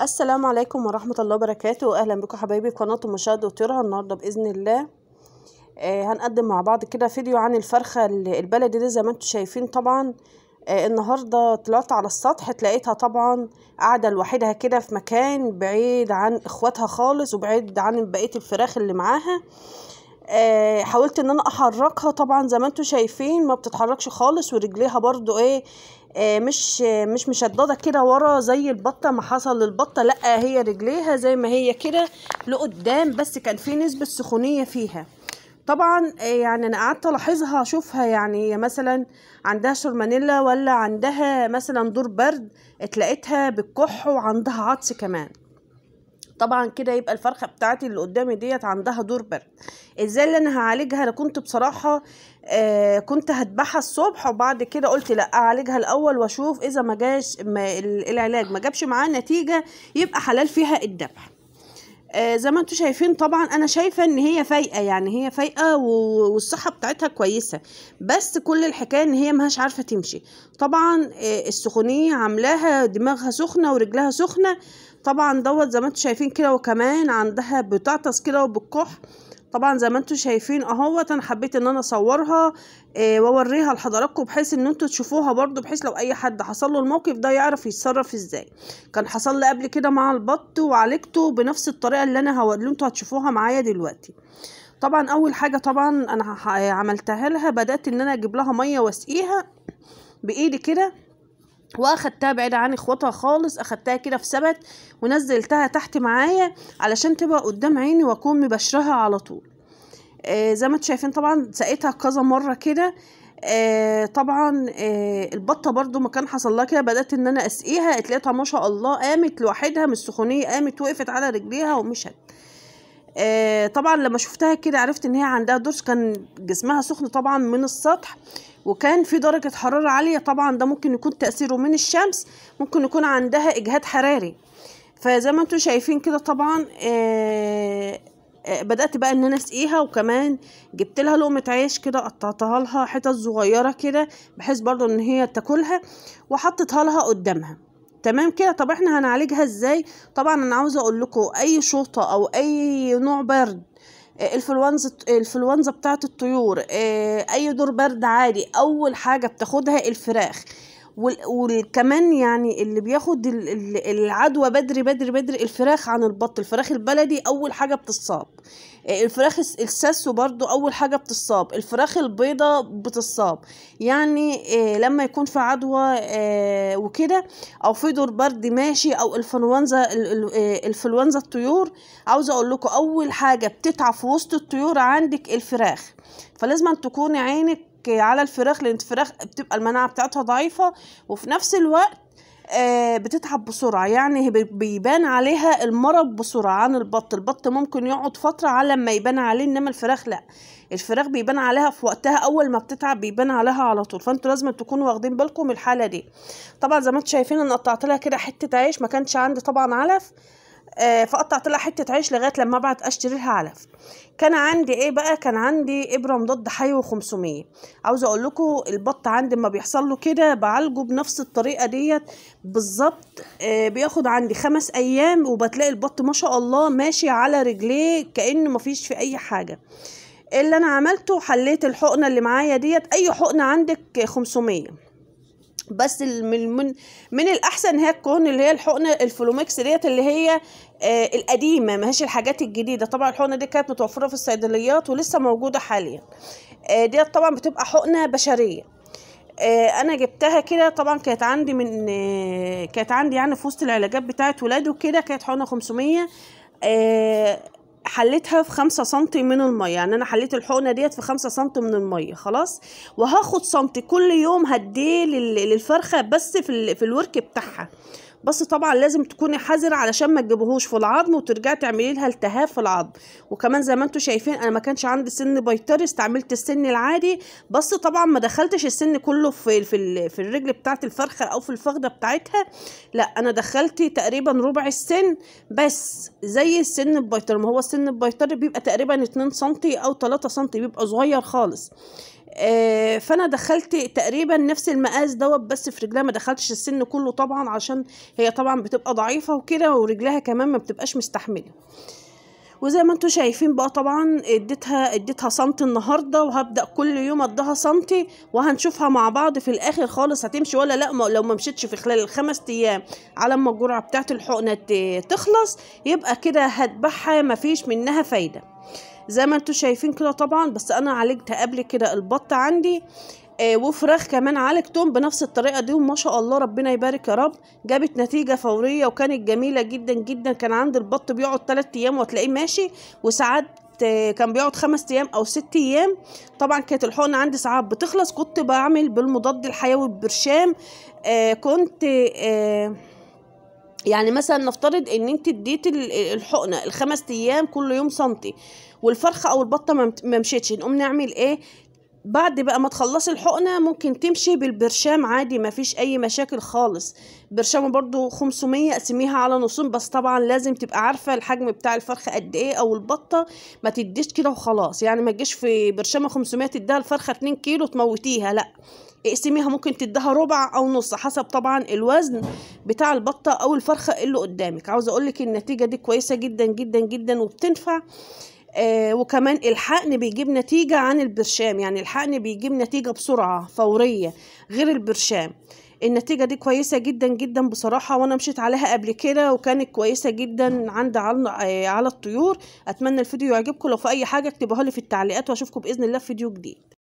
السلام عليكم ورحمة الله وبركاته أهلا بكم حبايبي قناة مشاهد دكتورها النهاردة بإذن الله آه هنقدم مع بعض كده فيديو عن الفرخة البلدي دي زي ما انتم شايفين طبعا آه النهاردة طلعت على السطح تلاقيتها طبعا قاعدة لوحدها كده في مكان بعيد عن اخواتها خالص وبعيد عن بقية الفراخ اللي معاها آه حاولت ان انا احركها طبعا زي ما انتم شايفين ما بتتحركش خالص ورجليها برضو ايه آه، مش آه، مش مشدده كده ورا زي البطه ما حصل للبطه لا هي رجليها زي ما هي كده لقدام بس كان في نسبه سخونيه فيها طبعا آه، يعني انا قعدت الاحظها اشوفها يعني هي مثلا عندها شرمانيلا ولا عندها مثلا دور برد اتلاقيتها بالكح وعندها عطس كمان طبعا كده يبقى الفرخه بتاعتي اللي قدامي ديت عندها دور برد ازاي اللي انا هعالجها انا كنت بصراحه آه كنت هذبحها الصبح وبعد كده قلت لا اعالجها الاول واشوف اذا ما جاش ما العلاج ما جابش معاه نتيجه يبقى حلال فيها الذبح آه، زي ما انتم شايفين طبعا انا شايفه ان هي فايقه يعني هي فايقه والصحه بتاعتها كويسه بس كل الحكايه ان هي مهاش عارفه تمشي طبعا آه، السخونيه عاملاها دماغها سخنه ورجلها سخنه طبعا دوت زي ما انتم شايفين كده وكمان عندها بتعطس كده وبالكح طبعا زي ما انتم شايفين اهوت انا حبيت ان انا اصورها آه ووريها لحضراتكم بحيث ان انتم تشوفوها برضو بحيث لو اي حد حصل له الموقف ده يعرف يتصرف ازاي كان حصل لي قبل كده مع البط وعالجته بنفس الطريقه اللي انا هوريه انتوا هتشوفوها معايا دلوقتي طبعا اول حاجه طبعا انا عملتها لها بدات ان انا اجيب لها ميه واسقيها بايدي كده واخدتها بعيد عن اخواتها خالص اخدتها كده في سبت ونزلتها تحت معايا علشان تبقى قدام عيني واكون مبشرها على طول آه زي ما انتم شايفين طبعا سقيتها كذا مره كده آه طبعا آه البطه برضو ما كان حصل لها كده بدات ان انا اسقيها لقيتها ما شاء الله قامت لوحدها من السخونيه قامت وقفت على رجليها ومشت آه طبعا لما شفتها كده عرفت ان هي عندها درس كان جسمها سخن طبعا من السطح وكان في درجة حرارة عالية طبعا ده ممكن يكون تأثيره من الشمس ممكن يكون عندها إجهاد حراري فزي ما انتم شايفين كده طبعا آه،, آه بدأت بقى ان انا اسقيها وكمان جبت لها لقمة عيش كده قطعتها لها حتت صغيرة كده بحيث برضو ان هي تاكلها وحطيتها لها قدامها تمام كده طب احنا هنعالجها ازاي طبعا انا عاوزة اقول لكم اي شوطة او اي نوع برد الانفلونزا الانفلونزا بتاعه الطيور آه، اي دور برد عادي اول حاجه بتاخدها الفراخ وكمان يعني اللي بياخد العدوى بدري بدري بدري الفراخ عن البط الفراخ البلدي اول حاجه بتصاب آه، الفراخ الساسو برضو اول حاجه بتصاب الفراخ البيضة بتصاب يعني آه، لما يكون في عدوى آه، وكده او في دور برد ماشي او الانفلونزا الانفلونزا الطيور عاوزه اقول لكم اول حاجه بتتعب في وسط الطيور عندك الفراخ فلازم تكون عينك على الفراخ لان الفراخ بتبقى المناعه بتاعتها ضعيفه وفي نفس الوقت آه، بتتعب بسرعة يعني بيبان عليها المرض بسرعة عن البط البط ممكن يقعد فترة على ما يبان عليه إنما الفراخ لأ الفراخ بيبان عليها في وقتها أول ما بتتعب بيبان عليها على طول فانتوا لازم تكونوا واخدين بالكم من الحالة دي طبعا زي ما انتوا شايفين أنا قطعت لها كده حتة عيش ما كانش عندي طبعا علف آه، فقطعت لها حته عيش لغايه لما ابعت اشتري لها علف كان عندي ايه بقى كان عندي ابره مضاد حيوي 500 عاوزه اقول لكم البط عندي ما بيحصل له كده بعالجه بنفس الطريقه ديت بالظبط آه، بياخد عندي خمس ايام وبتلاقي البط ما شاء الله ماشي على رجليه ما مفيش في اي حاجه اللي انا عملته حليت الحقنه اللي معايا ديت اي حقنه عندك 500 بس من من, من الاحسن هي تكون اللي هي الحقنه الفلومكس ديت اللي هي آه القديمه ماهيش الحاجات الجديده طبعا الحقنه دي كانت متوفره في الصيدليات ولسه موجوده حاليا آه ديت طبعا بتبقى حقنه بشريه آه انا جبتها كده طبعا كانت عندي من آه كانت عندي يعني في وسط العلاجات بتاعه ولاده وكده كانت حقنه 500 آه حليتها في 5 سم من الميه يعني انا حليت الحقنه ديت في 5 سم من الميه خلاص وهاخد سم كل يوم هديه للفرخه بس في في الورك بتاعها بس طبعا لازم تكوني حذره علشان ما تجيبهوش في العظم وترجعي تعملي لها التهاب في العظم وكمان زي ما انتم شايفين انا ما كانش عندي سن بيطري استعملت السن العادي بس طبعا ما دخلتش السن كله في في, في الرجل بتاعه الفرخه او في الفخده بتاعتها لا انا دخلت تقريبا ربع السن بس زي السن البيطري ما هو السن البيطري بيبقى تقريبا 2 سم او 3 سم بيبقى صغير خالص آه، فانا دخلت تقريبا نفس المقاس دوت بس في رجلها ما دخلتش السن كله طبعا عشان هي طبعا بتبقى ضعيفه وكده ورجلها كمان ما بتبقاش مستحمله وزي ما انتم شايفين بقى طبعا اديتها اديتها سنتي النهارده وهبدا كل يوم اديها سنتي وهنشوفها مع بعض في الاخر خالص هتمشي ولا لا لو ما مشيتش في خلال الخمس ايام على ما الجرعه بتاعت الحقنه تخلص يبقى كده هذبحها مفيش منها فايده زي ما انتم شايفين كده طبعا بس انا عالجت قبل كده البط عندي آه، وفراخ كمان عالجتهم بنفس الطريقه دي وما شاء الله ربنا يبارك يا رب جابت نتيجه فوريه وكانت جميله جدا جدا كان عند البط بيقعد 3 ايام وتلاقيه ماشي وساعات آه، كان بيقعد خمس ايام او ست ايام طبعا كانت الحقنه عندي ساعات بتخلص كنت بعمل بالمضاد الحيوي برشام آه كنت آه يعني مثلا نفترض ان انت اديت الحقنه الخمس ايام كل يوم سنتي والفرخه او البطه ما مشيتش نقوم نعمل ايه بعد بقى ما تخلصي الحقنة ممكن تمشي بالبرشام عادي ما فيش أي مشاكل خالص برشام برضو 500 اقسميها على نصين بس طبعا لازم تبقى عارفة الحجم بتاع الفرخة قد ايه أو البطة ما تديش كده وخلاص يعني ما تجيش في برشامة 500 تديها الفرخة 2 كيلو تموتيها لأ اقسميها ممكن تديها ربع او نص حسب طبعا الوزن بتاع البطه او الفرخه اللي قدامك عاوزه اقولك النتيجه دي كويسه جدا جدا جدا وبتنفع آه وكمان الحقن بيجيب نتيجه عن البرشام يعني الحقن بيجيب نتيجه بسرعه فوريه غير البرشام النتيجة دي كويسة جدا جدا بصراحة وانا مشيت عليها قبل كده وكانت كويسة جدا عند آه، على الطيور اتمنى الفيديو يعجبكم لو في اي حاجة اكتبوها لي في التعليقات واشوفكم باذن الله في فيديو جديد